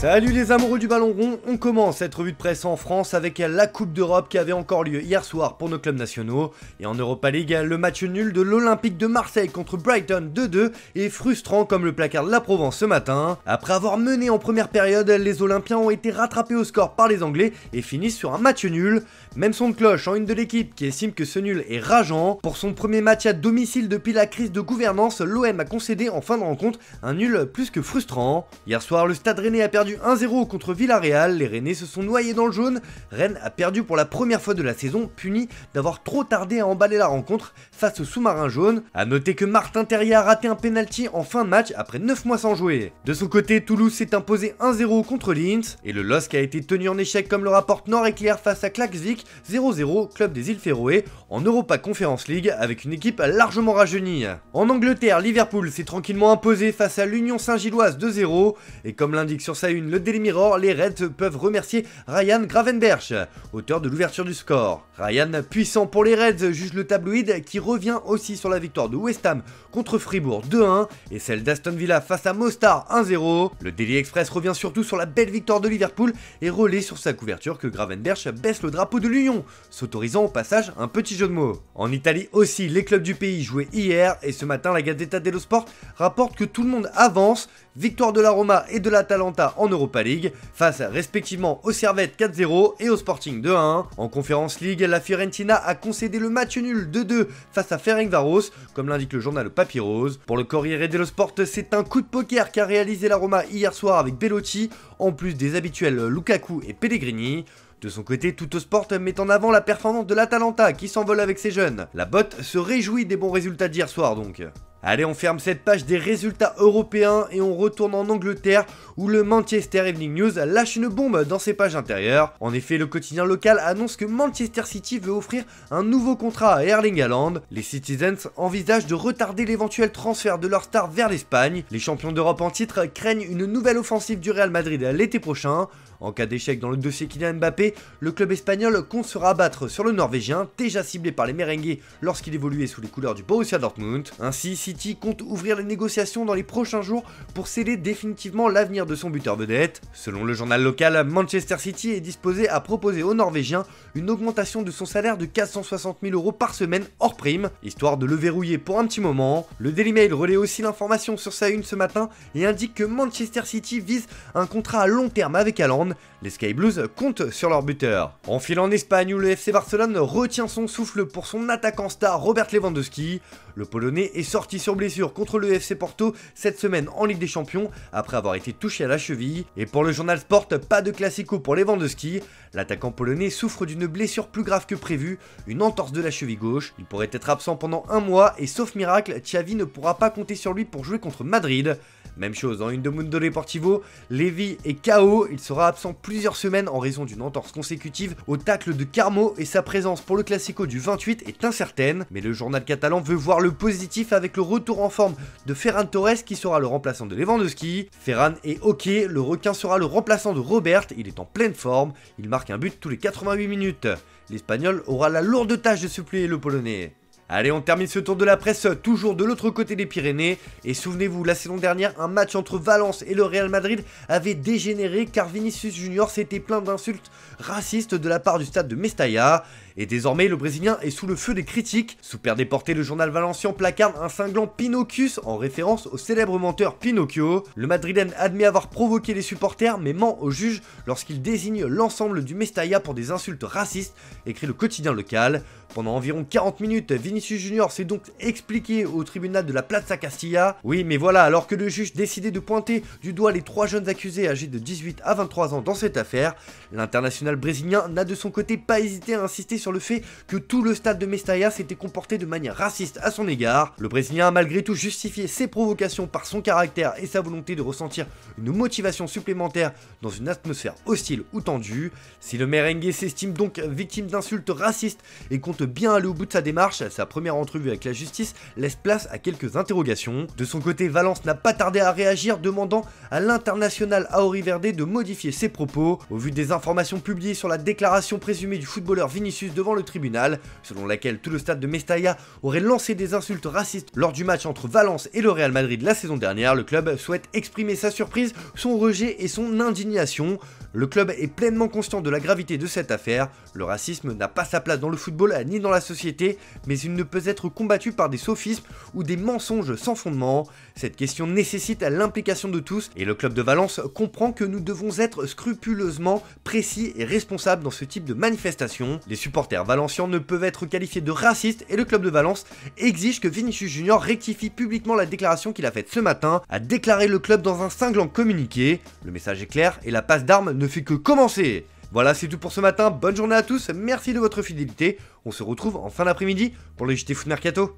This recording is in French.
Salut les amoureux du ballon rond, on commence cette revue de presse en France avec la Coupe d'Europe qui avait encore lieu hier soir pour nos clubs nationaux. Et en Europa League, le match nul de l'Olympique de Marseille contre Brighton 2-2 est frustrant comme le placard de la Provence ce matin. Après avoir mené en première période, les Olympiens ont été rattrapés au score par les Anglais et finissent sur un match nul. Même son de cloche en une de l'équipe qui estime que ce nul est rageant. Pour son premier match à domicile depuis la crise de gouvernance, l'OM a concédé en fin de rencontre un nul plus que frustrant. Hier soir, le Stade Rennais a perdu 1-0 contre Villarreal, les Rennais se sont noyés dans le jaune. Rennes a perdu pour la première fois de la saison, puni d'avoir trop tardé à emballer la rencontre face au sous-marin jaune. A noter que Martin Terrier a raté un penalty en fin de match après 9 mois sans jouer. De son côté, Toulouse s'est imposé 1-0 contre Linz et le qui a été tenu en échec comme le rapporte Nord eclair face à Klaksvik 0-0 club des îles Féroé en Europa Conference League avec une équipe largement rajeunie. En Angleterre, Liverpool s'est tranquillement imposé face à l'Union Saint-Gilloise 2-0 et comme l'indique sur sa le Daily Mirror, les Reds peuvent remercier Ryan Gravenberch, auteur de l'ouverture du score. Ryan, puissant pour les Reds, juge le tabloïd qui revient aussi sur la victoire de West Ham contre Fribourg 2-1 et celle d'Aston Villa face à Mostar 1-0. Le Daily Express revient surtout sur la belle victoire de Liverpool et relaie sur sa couverture que Gravenberch baisse le drapeau de l'Union, s'autorisant au passage un petit jeu de mots. En Italie aussi, les clubs du pays jouaient hier et ce matin la Gazzetta dello Sport rapporte que tout le monde avance victoire de la Roma et de l'Atalanta en Europa League, face respectivement aux Servette 4-0 et au Sporting 2-1. En Conférence League, la Fiorentina a concédé le match nul 2-2 face à Varos, comme l'indique le journal Papyrose. Pour le Corriere dello Sport, c'est un coup de poker qu'a réalisé la Roma hier soir avec Bellotti, en plus des habituels Lukaku et Pellegrini. De son côté, Tuttosport Sport met en avant la performance de l'Atalanta qui s'envole avec ses jeunes. La botte se réjouit des bons résultats d'hier soir donc. Allez, on ferme cette page des résultats européens et on retourne en Angleterre où le Manchester Evening News lâche une bombe dans ses pages intérieures. En effet, le quotidien local annonce que Manchester City veut offrir un nouveau contrat à Erling Haaland. Les Citizens envisagent de retarder l'éventuel transfert de leur star vers l'Espagne. Les champions d'Europe en titre craignent une nouvelle offensive du Real Madrid l'été prochain. En cas d'échec dans le dossier Kylian Mbappé, le club espagnol compte se rabattre sur le Norvégien, déjà ciblé par les merengues lorsqu'il évoluait sous les couleurs du Borussia Dortmund. Ainsi, City compte ouvrir les négociations dans les prochains jours pour sceller définitivement l'avenir de son buteur vedette. Selon le journal local, Manchester City est disposé à proposer aux Norvégiens une augmentation de son salaire de 460 000 euros par semaine hors prime, histoire de le verrouiller pour un petit moment. Le Daily Mail relaie aussi l'information sur sa une ce matin et indique que Manchester City vise un contrat à long terme avec Haaland. Les Sky Blues comptent sur leur buteur. En filant en Espagne où le FC Barcelone retient son souffle pour son attaquant star Robert Lewandowski, le Polonais est sorti sur blessure contre le FC Porto cette semaine en Ligue des Champions après avoir été touché à la cheville. Et pour le journal Sport, pas de classico pour les Lewandowski. L'attaquant polonais souffre d'une blessure plus grave que prévu, une entorse de la cheville gauche. Il pourrait être absent pendant un mois et sauf miracle, Xavi ne pourra pas compter sur lui pour jouer contre Madrid. Même chose, dans une de Deportivo, Levy est KO, il sera absent plusieurs semaines en raison d'une entorse consécutive au tacle de Carmo et sa présence pour le Classico du 28 est incertaine, mais le journal catalan veut voir le positif avec le retour en forme de Ferran Torres qui sera le remplaçant de Lewandowski. Ferran est ok, le requin sera le remplaçant de Robert, il est en pleine forme, il marque un but tous les 88 minutes. L'Espagnol aura la lourde tâche de suppléer le Polonais. Allez, on termine ce tour de la presse toujours de l'autre côté des Pyrénées. Et souvenez-vous, la saison dernière, un match entre Valence et le Real Madrid avait dégénéré car Vinicius Junior s'était plein d'insultes racistes de la part du stade de Mestalla. Et désormais, le Brésilien est sous le feu des critiques. Sous père déporté, le journal valencien placarde un cinglant Pinocchio en référence au célèbre menteur Pinocchio. Le Madrilène admet avoir provoqué les supporters mais ment au juge lorsqu'il désigne l'ensemble du Mestalla pour des insultes racistes, écrit le quotidien local. Pendant environ 40 minutes, Vinicius Junior s'est donc expliqué au tribunal de la Plaza Castilla. Oui, mais voilà, alors que le juge décidait de pointer du doigt les trois jeunes accusés âgés de 18 à 23 ans dans cette affaire, l'international brésilien n'a de son côté pas hésité à insister sur le fait que tout le stade de Mestalla s'était comporté de manière raciste à son égard. Le Brésilien a malgré tout justifié ses provocations par son caractère et sa volonté de ressentir une motivation supplémentaire dans une atmosphère hostile ou tendue. Si le merengue s'estime donc victime d'insultes racistes et compte bien aller au bout de sa démarche, sa première entrevue avec la justice laisse place à quelques interrogations. De son côté, Valence n'a pas tardé à réagir, demandant à l'international Aori Verde de modifier ses propos. Au vu des informations publiées sur la déclaration présumée du footballeur Vinicius devant le tribunal, selon laquelle tout le stade de Mestalla aurait lancé des insultes racistes lors du match entre Valence et le Real Madrid la saison dernière, le club souhaite exprimer sa surprise, son rejet et son indignation. Le club est pleinement conscient de la gravité de cette affaire, le racisme n'a pas sa place dans le football ni dans la société, mais il ne peut être combattu par des sophismes ou des mensonges sans fondement. Cette question nécessite l'implication de tous et le club de Valence comprend que nous devons être scrupuleusement précis et responsables dans ce type de manifestation. Les supporters valenciens ne peuvent être qualifiés de racistes et le club de Valence exige que Vinicius Junior rectifie publiquement la déclaration qu'il a faite ce matin, a déclaré le club dans un cinglant communiqué. Le message est clair et la passe d'armes ne fait que commencer. Voilà, c'est tout pour ce matin. Bonne journée à tous. Merci de votre fidélité. On se retrouve en fin d'après-midi pour le JT Foot Mercato.